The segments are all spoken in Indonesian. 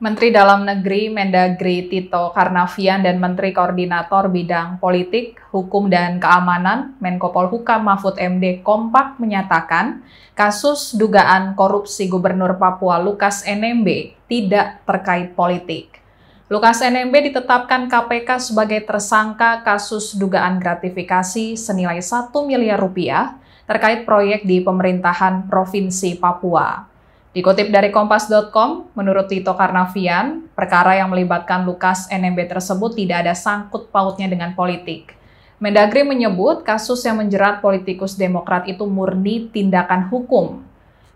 Menteri Dalam Negeri Mendagri Tito Karnavian dan Menteri Koordinator Bidang Politik, Hukum dan Keamanan Menko Polhukam Mahfud MD kompak menyatakan kasus dugaan korupsi Gubernur Papua Lukas NMB tidak terkait politik. Lukas NMB ditetapkan KPK sebagai tersangka kasus dugaan gratifikasi senilai 1 miliar rupiah terkait proyek di pemerintahan Provinsi Papua. Dikutip dari Kompas.com, menurut Tito Karnavian, perkara yang melibatkan Lukas NMB tersebut tidak ada sangkut pautnya dengan politik. Mendagri menyebut kasus yang menjerat politikus Demokrat itu murni tindakan hukum.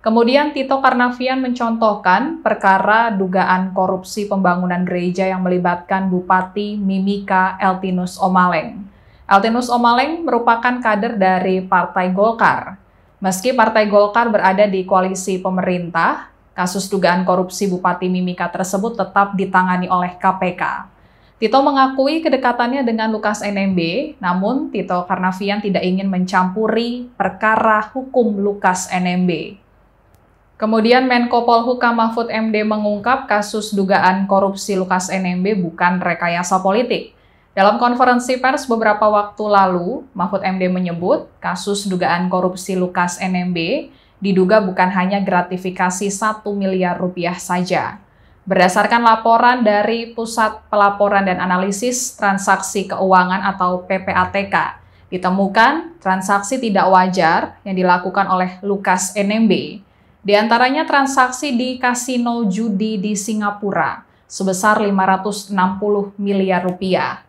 Kemudian Tito Karnavian mencontohkan perkara dugaan korupsi pembangunan gereja yang melibatkan Bupati Mimika Eltinus Omaleng. Eltinus Omaleng merupakan kader dari Partai Golkar. Meski Partai Golkar berada di koalisi pemerintah, kasus dugaan korupsi Bupati Mimika tersebut tetap ditangani oleh KPK. Tito mengakui kedekatannya dengan Lukas NMB, namun Tito Karnavian tidak ingin mencampuri perkara hukum Lukas NMB. Kemudian Menko Polhukam Mahfud MD mengungkap kasus dugaan korupsi Lukas NMB bukan rekayasa politik. Dalam konferensi pers beberapa waktu lalu, Mahfud MD menyebut kasus dugaan korupsi Lukas NMB diduga bukan hanya gratifikasi 1 miliar rupiah saja. Berdasarkan laporan dari Pusat Pelaporan dan Analisis Transaksi Keuangan atau PPATK, ditemukan transaksi tidak wajar yang dilakukan oleh Lukas NMB. Di antaranya transaksi di kasino judi di Singapura sebesar 560 miliar rupiah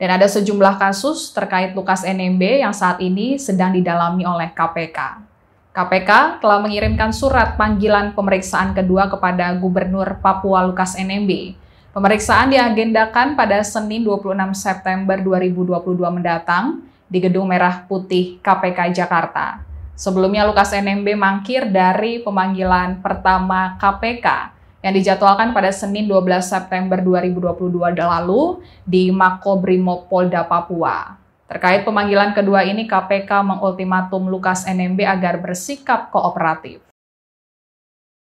dan ada sejumlah kasus terkait Lukas NMB yang saat ini sedang didalami oleh KPK. KPK telah mengirimkan surat panggilan pemeriksaan kedua kepada Gubernur Papua Lukas NMB. Pemeriksaan diagendakan pada Senin 26 September 2022 mendatang di Gedung Merah Putih KPK Jakarta. Sebelumnya Lukas NMB mangkir dari pemanggilan pertama KPK yang dijadwalkan pada Senin 12 September 2022 lalu di Makobrimob Polda Papua. Terkait pemanggilan kedua ini, KPK mengultimatum Lukas NMB agar bersikap kooperatif.